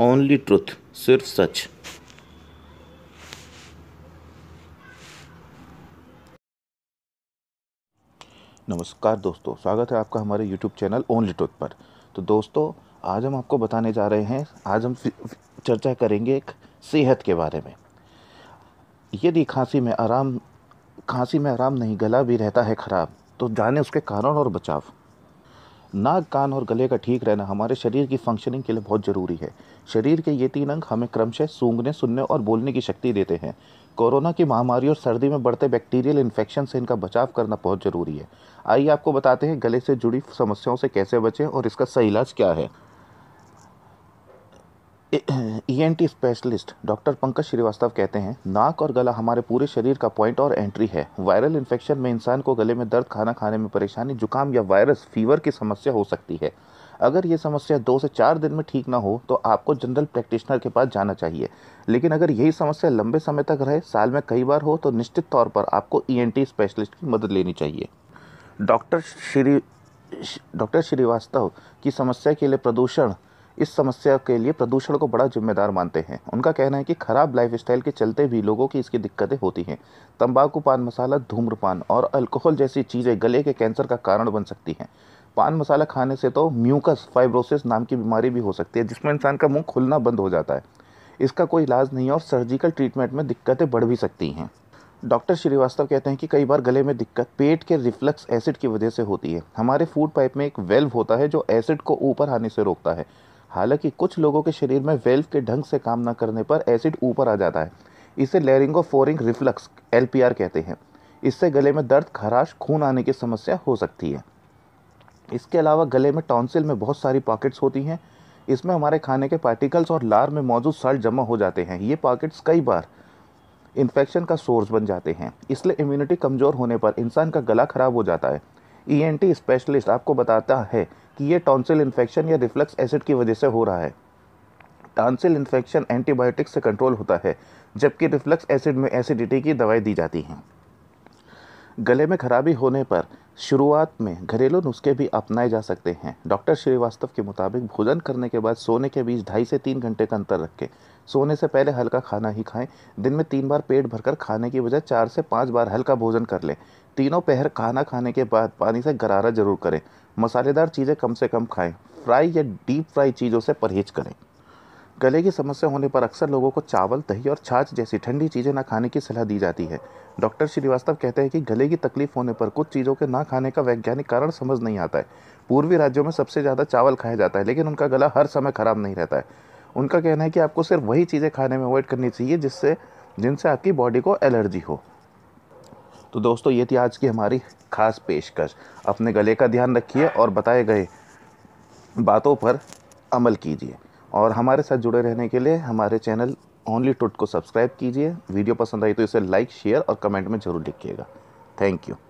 only truth सिर्फ सच नमस्कार दोस्तों स्वागत है आपका हमारे YouTube चैनल ओनली ट्रुथ पर तो दोस्तों आज हम आपको बताने जा रहे हैं आज हम चर्चा करेंगे एक सेहत के बारे में यदि खांसी में आराम खांसी में आराम नहीं गला भी रहता है ख़राब तो जाने उसके कारण और बचाव नाक कान और गले का ठीक रहना हमारे शरीर की फंक्शनिंग के लिए बहुत ज़रूरी है शरीर के ये तीन अंग हमें क्रमशः सूंघने सुनने और बोलने की शक्ति देते हैं कोरोना की महामारी और सर्दी में बढ़ते बैक्टीरियल इन्फेक्शन से इनका बचाव करना बहुत ज़रूरी है आइए आपको बताते हैं गले से जुड़ी समस्याओं से कैसे बचें और इसका सही इलाज क्या है E N T specialist doctor Pankaj Srivastava कहते हैं नाक और गला हमारे पूरे शरीर का पॉइंट और एंट्री है वायरल इन्फेक्शन में इंसान को गले में दर्द खाना खाने में परेशानी जुकाम या वायरस फीवर की समस्या हो सकती है अगर ये समस्या दो से चार दिन में ठीक ना हो तो आपको जनरल प्रैक्टिशनर के पास जाना चाहिए लेकिन अगर यही समस्या लंबे समय तक रहे साल में कई बार हो तो निश्चित तौर पर आपको ई एन टी स्पेशलिस्ट की मदद लेनी चाहिए डॉक्टर श्री डॉक्टर श्रीवास्तव की समस्या के लिए प्रदूषण इस समस्या के लिए प्रदूषण को बड़ा जिम्मेदार मानते हैं उनका कहना है कि खराब लाइफस्टाइल के चलते भी लोगों की इसकी दिक्कतें होती हैं तंबाकू पान मसाला धूम्रपान और अल्कोहल जैसी चीज़ें गले के कैंसर का कारण बन सकती हैं पान मसाला खाने से तो म्यूकस फाइब्रोसिस नाम की बीमारी भी हो सकती है जिसमें इंसान का मुंह खुलना बंद हो जाता है इसका कोई इलाज नहीं है और सर्जिकल ट्रीटमेंट में दिक्कतें बढ़ भी सकती हैं डॉक्टर श्रीवास्तव कहते हैं कि कई बार गले में दिक्कत पेट के रिफ्लक्स एसिड की वजह से होती है हमारे फूड पाइप में एक वेल्व होता है जो एसिड को ऊपर आने से रोकता है हालांकि कुछ लोगों के शरीर में वेल्व के ढंग से काम न करने पर एसिड ऊपर आ जाता है इसे लेरिंगो फोरिंग रिफ्लक्स एल कहते हैं इससे गले में दर्द खराश खून आने की समस्या हो सकती है इसके अलावा गले में टॉन्सिल में बहुत सारी पॉकेट्स होती हैं इसमें हमारे खाने के पार्टिकल्स और लार में मौजूद साल्ट जमा हो जाते हैं ये पॉकेट्स कई बार इन्फेक्शन का सोर्स बन जाते हैं इसलिए इम्यूनिटी कमज़ोर होने पर इंसान का गला खराब हो जाता है ईएनटी e स्पेशलिस्ट आपको बताता है कि ये टॉन्सिल इन्फेक्शन या रिफ्लक्स एसिड की वजह से हो रहा है टॉन्सिल इन्फेक्शन एंटीबायोटिक्स से कंट्रोल होता है जबकि रिफ्लक्स एसिड में एसिडिटी की दवाई दी जाती है गले में खराबी होने पर शुरुआत में घरेलू नुस्खे भी अपनाए जा सकते हैं डॉक्टर श्रीवास्तव के मुताबिक भोजन करने के बाद सोने के बीच ढाई से तीन घंटे का अंतर रखें सोने से पहले हल्का खाना ही खाएं दिन में तीन बार पेट भरकर खाने की बजाय चार से पाँच बार हल्का भोजन कर लें तीनों पहर खाना खाने के बाद पानी से गरारा जरूर करें मसालेदार चीज़ें कम से कम खाएं फ्राई या डीप फ्राई चीज़ों से परहेज करें गले की समस्या होने पर अक्सर लोगों को चावल दही और छाछ जैसी ठंडी चीज़ें ना खाने की सलाह दी जाती है डॉक्टर श्रीवास्तव कहते हैं कि गले की तकलीफ होने पर कुछ चीज़ों के ना खाने का वैज्ञानिक कारण समझ नहीं आता है पूर्वी राज्यों में सबसे ज़्यादा चावल खाया जाता है लेकिन उनका गला हर समय ख़राब नहीं रहता है उनका कहना है कि आपको सिर्फ वही चीज़ें खाने में अवॉइड करनी चाहिए जिससे जिनसे आपकी बॉडी को एलर्जी हो तो दोस्तों ये थी आज की हमारी खास पेशकश अपने गले का ध्यान रखिए और बताए गए बातों पर अमल कीजिए और हमारे साथ जुड़े रहने के लिए हमारे चैनल ओनली टुट को सब्सक्राइब कीजिए वीडियो पसंद आई तो इसे लाइक शेयर और कमेंट में ज़रूर लिखिएगा थैंक यू